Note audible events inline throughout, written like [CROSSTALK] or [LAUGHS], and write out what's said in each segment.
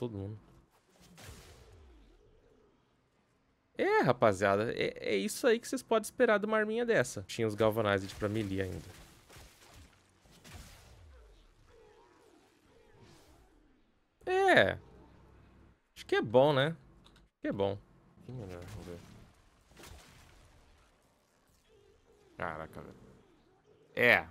Todo mundo. É, rapaziada, é, é isso aí que vocês podem esperar de uma arminha dessa. Tinha os Galvanized pra melee ainda. É. Acho que é bom, né? Acho que é bom. Que melhor, é, né? vamos ver. Caraca, velho. É.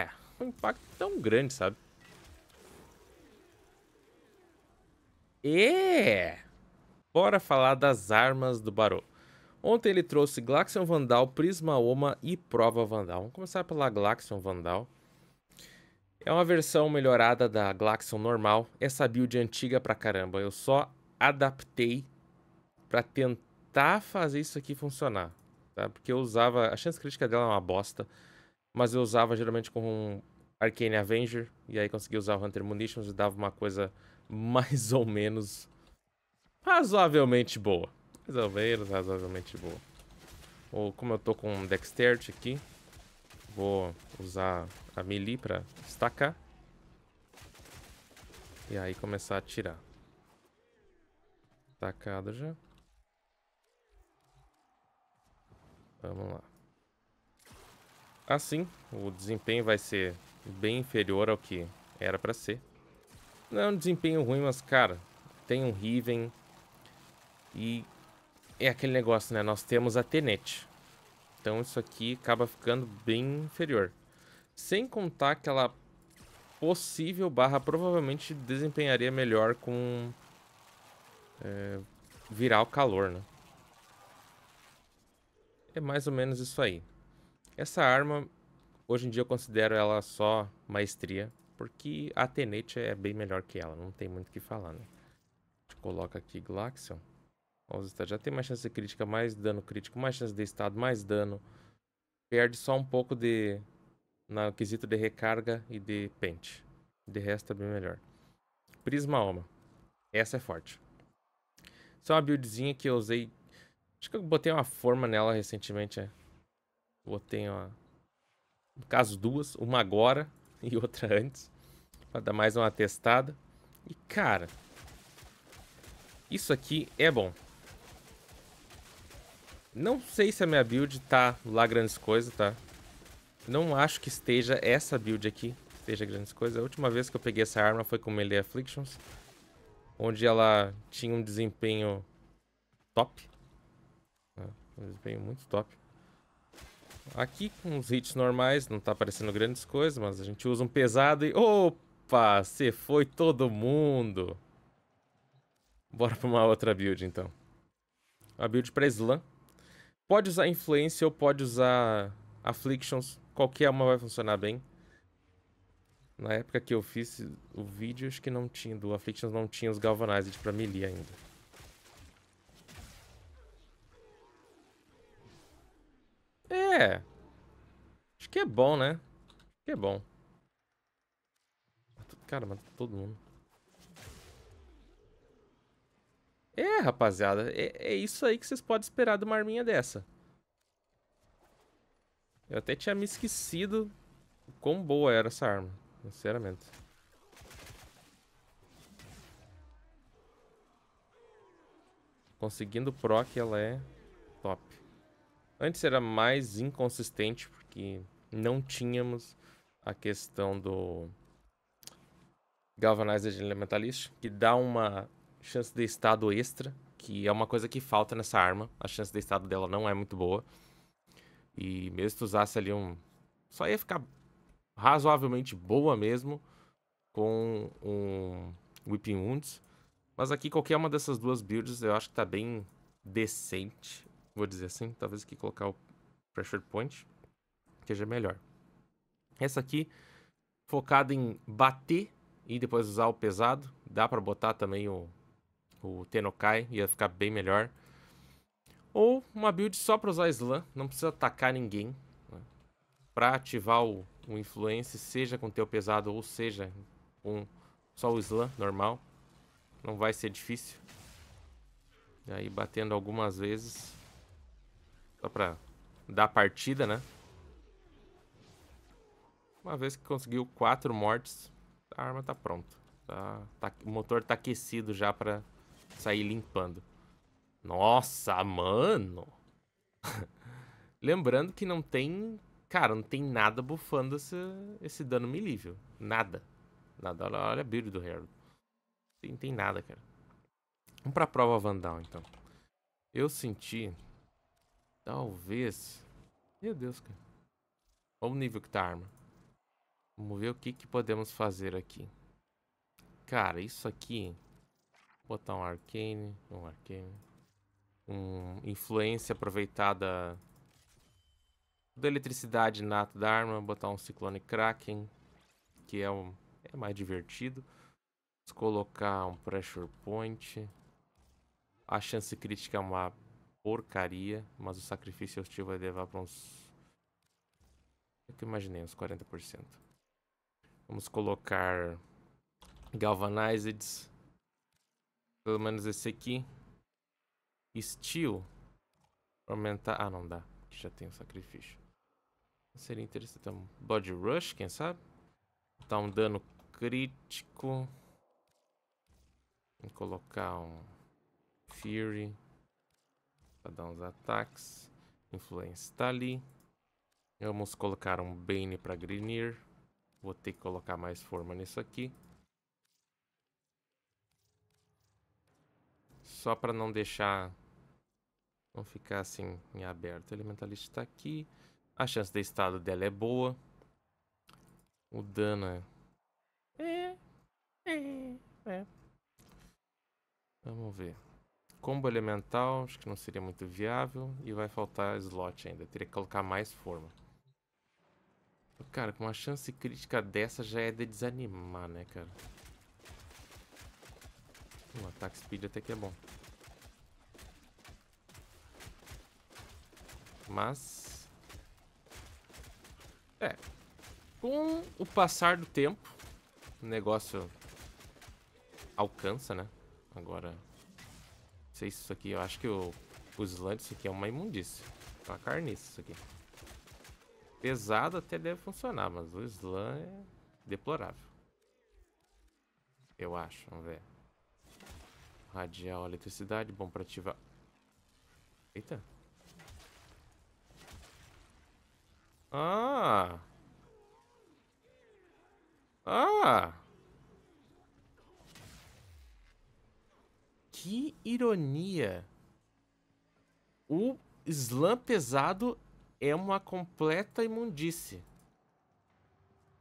É! Um impacto tão grande, sabe? E bora falar das armas do Barô. Ontem ele trouxe Glaxion Vandal, Prisma Oma e Prova Vandal. Vamos começar pela Glaxion Vandal. É uma versão melhorada da Glaxion normal. Essa build é antiga pra caramba. Eu só adaptei pra tentar fazer isso aqui funcionar. Tá? Porque eu usava... A chance crítica dela é uma bosta. Mas eu usava geralmente com Arcane Avenger, e aí consegui usar o Hunter Munitions e dava uma coisa [LAUGHS] mais ou menos razoavelmente boa. Mais ou menos razoavelmente boa. Ou como eu tô com Dexterity aqui, vou usar a melee pra destacar. E aí começar a atirar. Atacado já. Vamos lá. Assim, o desempenho vai ser bem inferior ao que era para ser. Não é um desempenho ruim, mas, cara, tem um Riven e é aquele negócio, né? Nós temos a Tenet. Então isso aqui acaba ficando bem inferior. Sem contar que ela possível barra provavelmente desempenharia melhor com é, virar o calor, né? É mais ou menos isso aí. Essa arma Hoje em dia eu considero ela só maestria, porque a Tenete é bem melhor que ela, não tem muito o que falar, né? A gente coloca aqui Glaxion. Tá. Já tem mais chance de crítica, mais dano crítico, mais chance de estado, mais dano. Perde só um pouco de... No quesito de recarga e de pente. De resto é bem melhor. Prisma Alma. Essa é forte. Essa é uma buildzinha que eu usei... Acho que eu botei uma forma nela recentemente, é. Botei uma no caso, duas. Uma agora [LAUGHS] e outra antes. Pra dar mais uma testada. E, cara... Isso aqui é bom. Não sei se a minha build tá lá grandes coisas, tá? Não acho que esteja essa build aqui. Esteja grandes coisas. A última vez que eu peguei essa arma foi com Melee Afflictions. Onde ela tinha um desempenho top. Né? Um desempenho muito top. Aqui com os hits normais, não tá aparecendo grandes coisas, mas a gente usa um pesado e... Opa, você foi todo mundo! Bora pra uma outra build, então. A build pra slam. Pode usar influência ou pode usar afflictions, qualquer uma vai funcionar bem. Na época que eu fiz o vídeo, acho que não tinha, do afflictions não tinha os galvanized pra melee ainda. É. Acho que é bom, né? Acho que é bom. Cara, mata todo mundo. É, rapaziada. É, é isso aí que vocês podem esperar de uma arminha dessa. Eu até tinha me esquecido quão boa era essa arma. Sinceramente. Conseguindo proc, ela é top. Antes era mais inconsistente, porque não tínhamos a questão do Galvanized Elementalist, que dá uma chance de estado extra, que é uma coisa que falta nessa arma. A chance de estado dela não é muito boa. E mesmo se tu usasse ali um. Só ia ficar razoavelmente boa mesmo com um Whipping Wounds. Mas aqui qualquer uma dessas duas builds eu acho que tá bem decente vou dizer assim, talvez aqui colocar o pressure point, que seja melhor. Essa aqui, focada em bater e depois usar o pesado, dá para botar também o, o Tenokai, ia ficar bem melhor. Ou uma build só para usar slam, não precisa atacar ninguém, né? para ativar o, o influence, seja com o teu pesado ou seja com só o slam normal, não vai ser difícil. E aí batendo algumas vezes só pra dar partida, né? Uma vez que conseguiu quatro mortes, a arma tá pronta. Tá, tá, o motor tá aquecido já pra sair limpando. Nossa, mano! [LAUGHS] Lembrando que não tem... Cara, não tem nada bufando esse, esse dano milível. Nada. Nada. Olha, olha a build do Harold. Não tem, tem nada, cara. Vamos pra prova Vandal, então. Eu senti Talvez. Meu Deus, cara. Olha o nível que tá a arma. Vamos ver o que, que podemos fazer aqui. Cara, isso aqui... Vou botar um arcane. Um arcane. Um influência aproveitada... Da eletricidade nato da arma. Botar um ciclone kraken. Que é, um, é mais divertido. Vamos colocar um pressure point. A chance crítica é uma porcaria, mas o sacrifício hostil vai levar para uns... Eu que imaginei, uns 40%. Vamos colocar Galvanized. Pelo menos esse aqui. Steel. Pra aumentar... Ah, não dá. Já tem o sacrifício. Seria interessante. um Body Rush, quem sabe? Tá um dano crítico. Vou colocar um... Fury para dar uns ataques. Influência está ali. Vamos colocar um Bane para Grinir. Vou ter que colocar mais forma nisso aqui. Só para não deixar... Não ficar assim em aberto. Elementalista está aqui. A chance de estado dela é boa. O dano é... É... É... é. Vamos ver combo elemental, acho que não seria muito viável. E vai faltar slot ainda, teria que colocar mais forma. Cara, com uma chance crítica dessa já é de desanimar, né, cara? O hum, ataque speed até que é bom. Mas... É. Com o passar do tempo, o negócio alcança, né? Agora sei se isso aqui, eu acho que o, o slant, isso aqui é uma imundícia. Uma carniça isso aqui. Pesado até deve funcionar, mas o slam é deplorável. Eu acho, vamos ver. Radial, eletricidade, bom pra ativar. Eita. Ah! Ah! Que ironia! O slam pesado é uma completa imundice.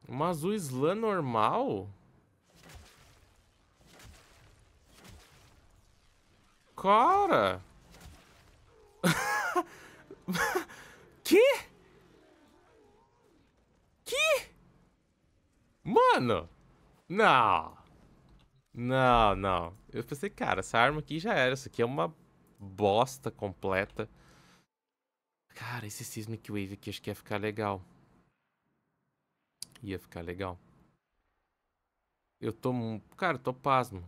Mas o slam normal... Cara! [LAUGHS] que? Que? Mano! Não! Não, não. Eu pensei, cara, essa arma aqui já era. Isso aqui é uma bosta completa. Cara, esse Seismic Wave aqui acho que ia ficar legal. Ia ficar legal. Eu tô... Cara, eu tô pasmo.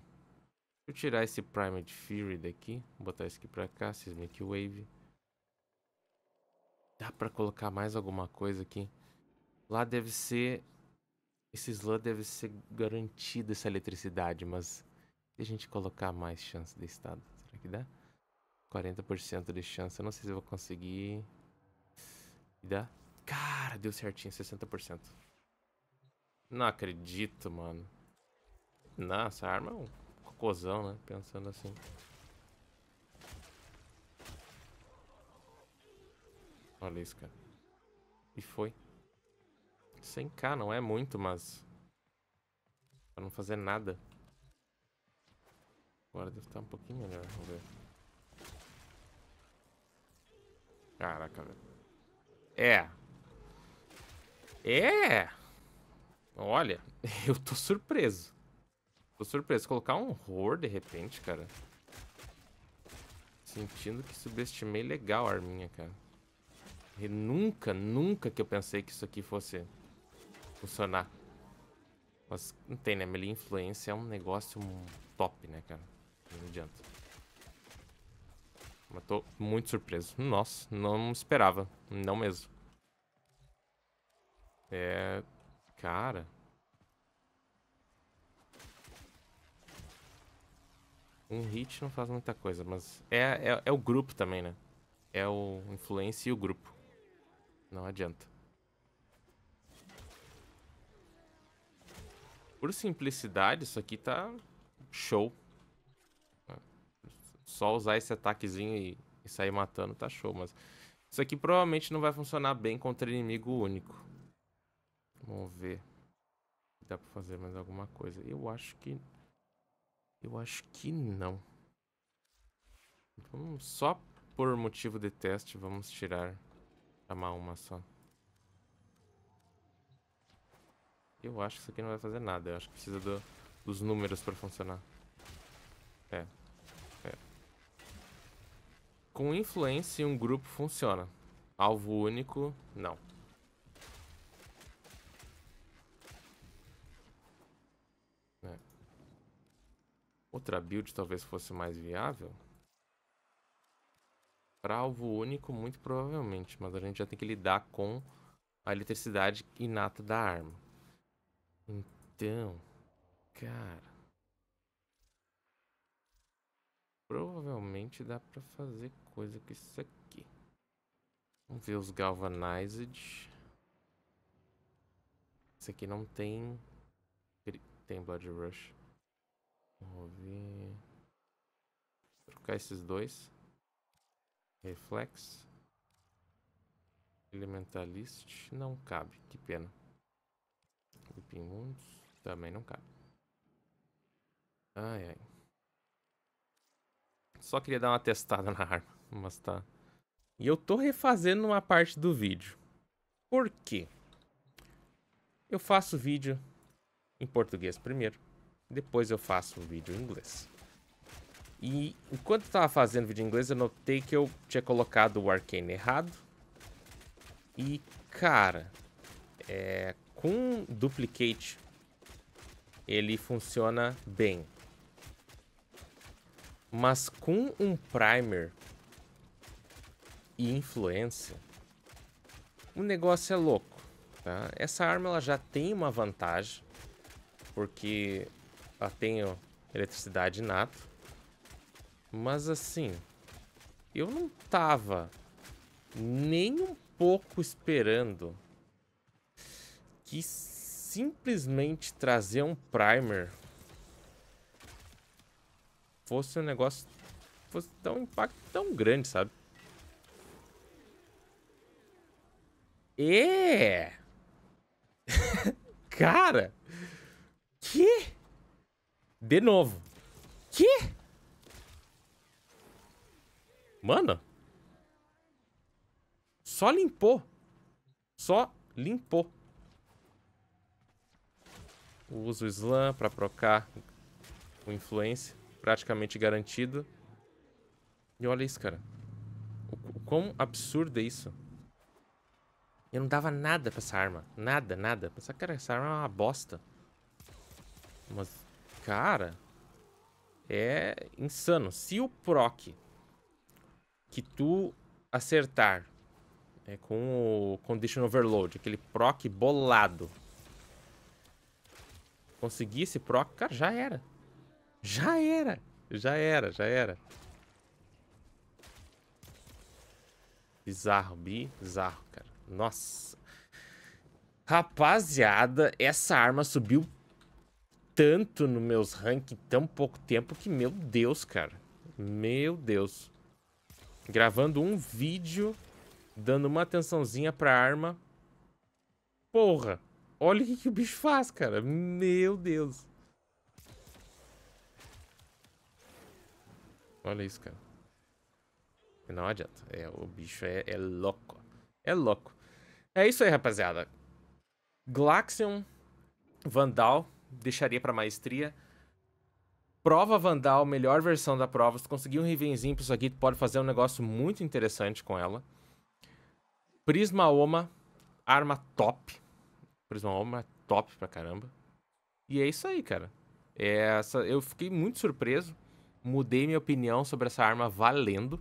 Deixa eu tirar esse Primed Fury daqui. Botar esse aqui pra cá, Seismic Wave. Dá pra colocar mais alguma coisa aqui? Lá deve ser... Esse slot deve ser garantido essa eletricidade, mas a gente colocar mais chance de estado? Será que dá? 40% de chance. Eu não sei se eu vou conseguir. Dá? Cara, deu certinho, 60%. Não acredito, mano. Nossa, a arma é um cocôzão, né? Pensando assim. Olha isso, cara. E foi. 100k não é muito, mas... Pra não fazer nada. Agora deve estar um pouquinho melhor, vamos ver. Caraca, velho. É. É. Olha, [LAUGHS] eu tô surpreso. Tô surpreso. Colocar um horror de repente, cara. Sentindo que subestimei legal a arminha, cara. E nunca, nunca que eu pensei que isso aqui fosse funcionar. Mas não tem, né? Melee Influência é um negócio top, né, cara? não adianta. Mas tô muito surpreso. Nossa, não esperava. Não mesmo. É... Cara... Um hit não faz muita coisa, mas é, é, é o grupo também, né? É o influência e o grupo. Não adianta. Por simplicidade, isso aqui tá show só usar esse ataquezinho e, e sair matando, tá show, mas... Isso aqui provavelmente não vai funcionar bem contra inimigo único. Vamos ver. Dá pra fazer mais alguma coisa. Eu acho que... Eu acho que não. Então, só por motivo de teste, vamos tirar... Chamar uma só. Eu acho que isso aqui não vai fazer nada. Eu acho que precisa do, dos números pra funcionar. É. Com influência em um grupo funciona. Alvo único, não. É. Outra build talvez fosse mais viável. Para alvo único, muito provavelmente. Mas a gente já tem que lidar com a eletricidade inata da arma. Então, cara... Provavelmente dá pra fazer coisa com isso aqui. Vamos ver os galvanized. Esse aqui não tem... Tem Blood Rush. Vamos ver... Trocar esses dois. Reflex. Elementalist. Não cabe, que pena. Creeping Wounds. Também não cabe. Ai, ai. Só queria dar uma testada [LAUGHS] na arma. Mas tá. E eu tô refazendo uma parte do vídeo. Por quê? Eu faço vídeo em português primeiro. Depois eu faço um vídeo em inglês. E enquanto eu tava fazendo vídeo em inglês, eu notei que eu tinha colocado o Arcane errado. E, cara, é, com Duplicate, ele funciona bem. Mas com um primer e influência, o negócio é louco, tá? Essa arma ela já tem uma vantagem, porque ela tem ó, eletricidade inata. Mas assim, eu não tava nem um pouco esperando que simplesmente trazer um primer fosse um negócio... Fosse tão um impacto tão grande, sabe? É! [LAUGHS] Cara! Que? De novo. Que? Mano. Só limpou. Só limpou. Uso o slam pra procar o influência praticamente garantido. E olha isso, cara. O, o quão absurdo é isso. Eu não dava nada pra essa arma. Nada, nada. Pensava cara essa arma é uma bosta. Mas, cara... É insano. Se o proc que tu acertar é, com o Condition Overload, aquele proc bolado, conseguir esse proc, cara, já era. Já era. Já era, já era. Bizarro, bizarro, cara. Nossa. Rapaziada, essa arma subiu tanto nos meus rank em tão pouco tempo que, meu Deus, cara. Meu Deus. Gravando um vídeo, dando uma atençãozinha pra arma. Porra, olha o que, que o bicho faz, cara. Meu Deus. Olha isso, cara. Não adianta. É, o bicho é, é louco. É louco. É isso aí, rapaziada. Glaxion, Vandal, deixaria pra maestria. Prova Vandal, melhor versão da prova. Se conseguir um Rivenzinho pra isso aqui, tu pode fazer um negócio muito interessante com ela. Prisma Oma, arma top. Prisma Oma é top pra caramba. E é isso aí, cara. É essa, eu fiquei muito surpreso mudei minha opinião sobre essa arma valendo,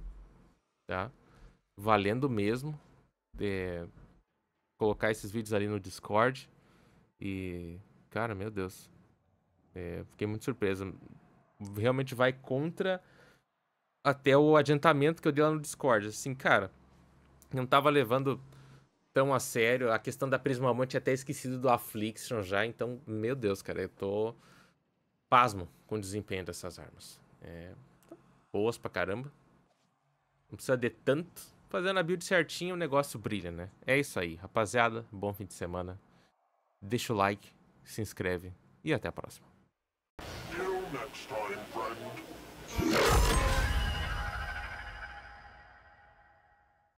tá? Valendo mesmo. É, colocar esses vídeos ali no Discord. E, cara, meu Deus. É, fiquei muito surpreso. Realmente vai contra até o adiantamento que eu dei lá no Discord. Assim, cara, não tava levando tão a sério. A questão da Prismamon tinha até esquecido do Affliction já. Então, meu Deus, cara, eu tô pasmo com o desempenho dessas armas. É, boas pra caramba. Não precisa de tanto. Fazendo a build certinho, o negócio brilha, né? É isso aí, rapaziada. Bom fim de semana. Deixa o like, se inscreve e até a próxima.